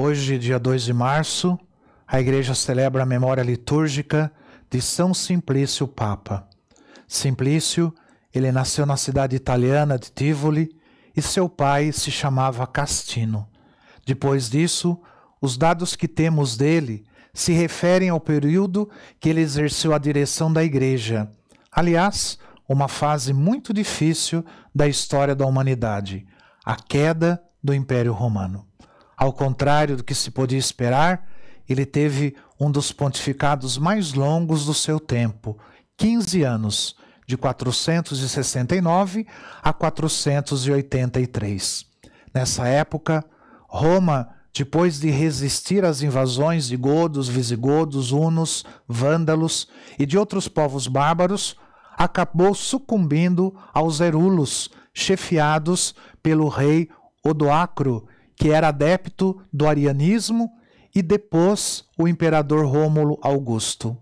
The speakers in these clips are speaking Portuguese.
Hoje, dia 2 de março, a Igreja celebra a memória litúrgica de São Simplício Papa. Simplício, ele nasceu na cidade italiana de Tivoli e seu pai se chamava Castino. Depois disso, os dados que temos dele se referem ao período que ele exerceu a direção da Igreja. Aliás, uma fase muito difícil da história da humanidade a queda do Império Romano. Ao contrário do que se podia esperar, ele teve um dos pontificados mais longos do seu tempo, 15 anos, de 469 a 483. Nessa época, Roma, depois de resistir às invasões de godos, visigodos, hunos, vândalos e de outros povos bárbaros, acabou sucumbindo aos erulos, chefiados pelo rei Odoacro, que era adepto do arianismo, e depois o imperador Rômulo Augusto.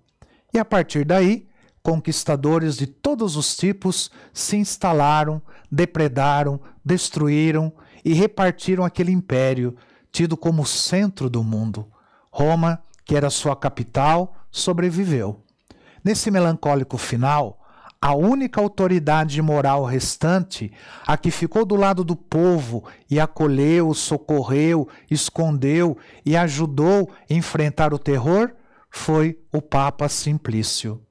E a partir daí, conquistadores de todos os tipos se instalaram, depredaram, destruíram e repartiram aquele império, tido como centro do mundo. Roma, que era sua capital, sobreviveu. Nesse melancólico final, a única autoridade moral restante, a que ficou do lado do povo e acolheu, socorreu, escondeu e ajudou a enfrentar o terror, foi o Papa Simplício.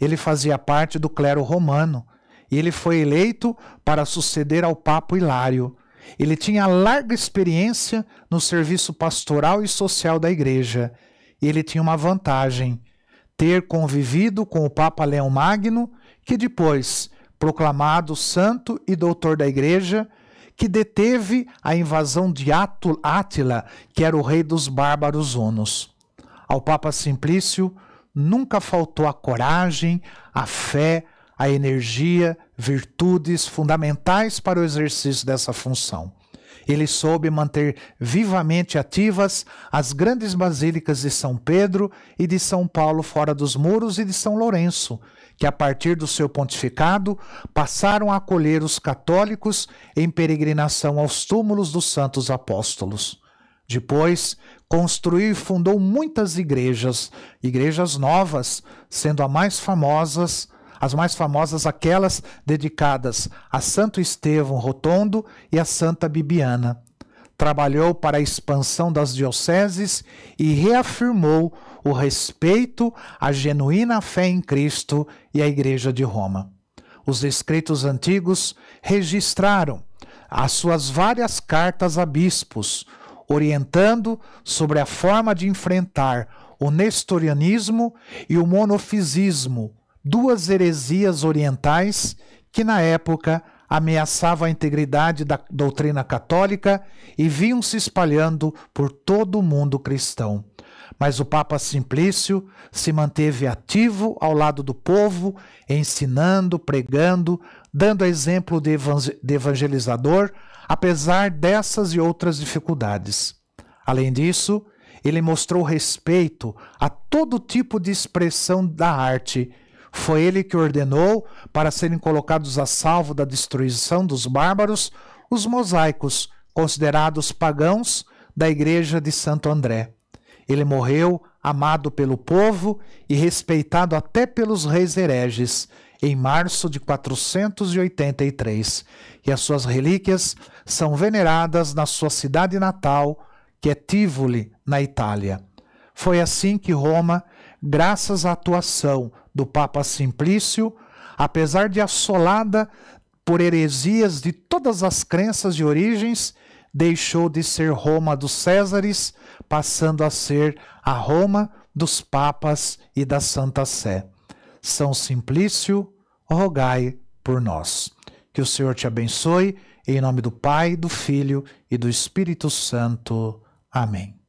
Ele fazia parte do clero romano e ele foi eleito para suceder ao Papa Hilário. Ele tinha larga experiência no serviço pastoral e social da igreja e ele tinha uma vantagem ter convivido com o Papa Leão Magno, que depois, proclamado santo e doutor da Igreja, que deteve a invasão de Átila, que era o rei dos bárbaros hunos. Ao Papa Simplício nunca faltou a coragem, a fé, a energia, virtudes fundamentais para o exercício dessa função. Ele soube manter vivamente ativas as grandes basílicas de São Pedro e de São Paulo fora dos muros e de São Lourenço, que a partir do seu pontificado passaram a acolher os católicos em peregrinação aos túmulos dos santos apóstolos. Depois, construiu e fundou muitas igrejas, igrejas novas, sendo a mais famosas as mais famosas aquelas dedicadas a Santo Estevão Rotondo e a Santa Bibiana. Trabalhou para a expansão das dioceses e reafirmou o respeito à genuína fé em Cristo e à Igreja de Roma. Os escritos antigos registraram as suas várias cartas a bispos, orientando sobre a forma de enfrentar o nestorianismo e o monofisismo, duas heresias orientais que, na época, ameaçavam a integridade da doutrina católica e vinham se espalhando por todo o mundo cristão. Mas o Papa Simplício se manteve ativo ao lado do povo, ensinando, pregando, dando exemplo de evangelizador, apesar dessas e outras dificuldades. Além disso, ele mostrou respeito a todo tipo de expressão da arte foi ele que ordenou, para serem colocados a salvo da destruição dos bárbaros, os mosaicos, considerados pagãos, da igreja de Santo André. Ele morreu amado pelo povo e respeitado até pelos reis hereges, em março de 483, e as suas relíquias são veneradas na sua cidade natal, que é Tivoli, na Itália. Foi assim que Roma graças à atuação do Papa Simplício, apesar de assolada por heresias de todas as crenças e origens, deixou de ser Roma dos Césares, passando a ser a Roma dos Papas e da Santa Sé. São Simplício, rogai por nós. Que o Senhor te abençoe, em nome do Pai, do Filho e do Espírito Santo. Amém.